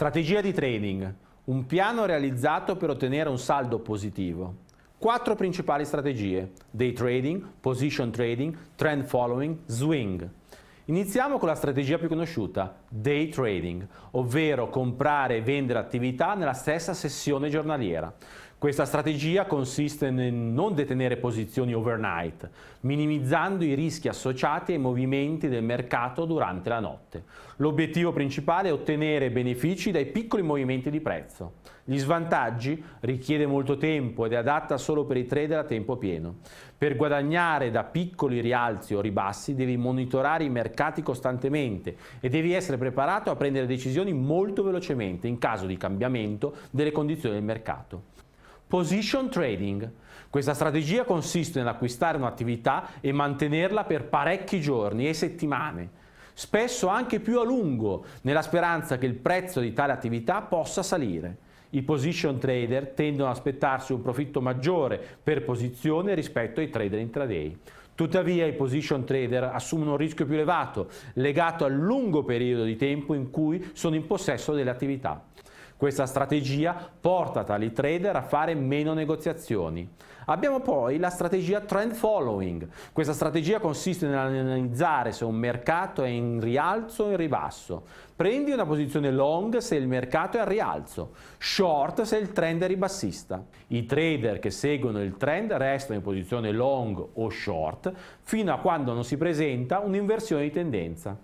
Strategia di trading. Un piano realizzato per ottenere un saldo positivo. Quattro principali strategie. Day trading, position trading, trend following, swing. Iniziamo con la strategia più conosciuta, day trading, ovvero comprare e vendere attività nella stessa sessione giornaliera. Questa strategia consiste nel non detenere posizioni overnight, minimizzando i rischi associati ai movimenti del mercato durante la notte. L'obiettivo principale è ottenere benefici dai piccoli movimenti di prezzo. Gli svantaggi richiede molto tempo ed è adatta solo per i trader a tempo pieno. Per guadagnare da piccoli rialzi o ribassi devi monitorare i mercati costantemente e devi essere preparato a prendere decisioni molto velocemente in caso di cambiamento delle condizioni del mercato. Position trading. Questa strategia consiste nell'acquistare un'attività e mantenerla per parecchi giorni e settimane, spesso anche più a lungo, nella speranza che il prezzo di tale attività possa salire. I position trader tendono ad aspettarsi un profitto maggiore per posizione rispetto ai trader intraday. Tuttavia i position trader assumono un rischio più elevato, legato al lungo periodo di tempo in cui sono in possesso delle attività. Questa strategia porta tali trader a fare meno negoziazioni. Abbiamo poi la strategia trend following. Questa strategia consiste nell'analizzare se un mercato è in rialzo o in ribasso. Prendi una posizione long se il mercato è a rialzo, short se il trend è ribassista. I trader che seguono il trend restano in posizione long o short fino a quando non si presenta un'inversione di tendenza.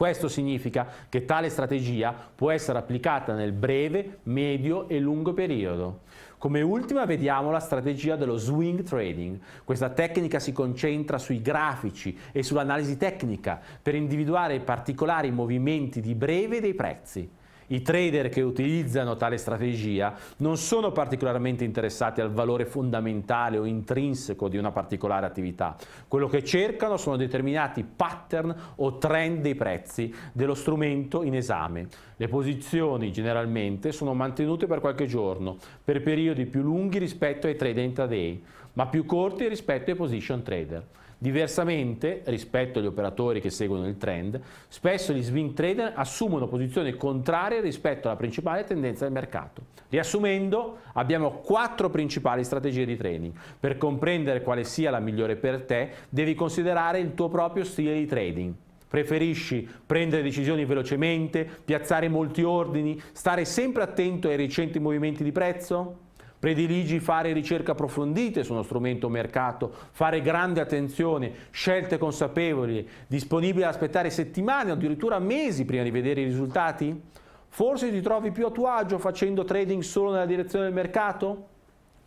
Questo significa che tale strategia può essere applicata nel breve, medio e lungo periodo. Come ultima vediamo la strategia dello swing trading. Questa tecnica si concentra sui grafici e sull'analisi tecnica per individuare particolari movimenti di breve dei prezzi. I trader che utilizzano tale strategia non sono particolarmente interessati al valore fondamentale o intrinseco di una particolare attività. Quello che cercano sono determinati pattern o trend dei prezzi dello strumento in esame. Le posizioni generalmente sono mantenute per qualche giorno, per periodi più lunghi rispetto ai trader intraday, ma più corti rispetto ai position trader. Diversamente, rispetto agli operatori che seguono il trend, spesso gli swing trader assumono posizioni contrarie rispetto alla principale tendenza del mercato. Riassumendo, abbiamo quattro principali strategie di trading. Per comprendere quale sia la migliore per te, devi considerare il tuo proprio stile di trading. Preferisci prendere decisioni velocemente, piazzare molti ordini, stare sempre attento ai recenti movimenti di prezzo? prediligi fare ricerche approfondite su uno strumento mercato, fare grande attenzione, scelte consapevoli, disponibili ad aspettare settimane o addirittura mesi prima di vedere i risultati? Forse ti trovi più a tuo agio facendo trading solo nella direzione del mercato?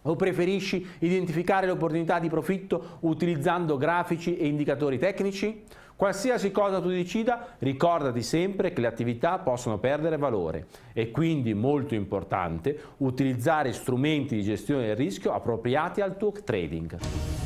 o preferisci identificare le opportunità di profitto utilizzando grafici e indicatori tecnici? Qualsiasi cosa tu decida, ricordati sempre che le attività possono perdere valore e quindi molto importante utilizzare strumenti di gestione del rischio appropriati al tuo trading.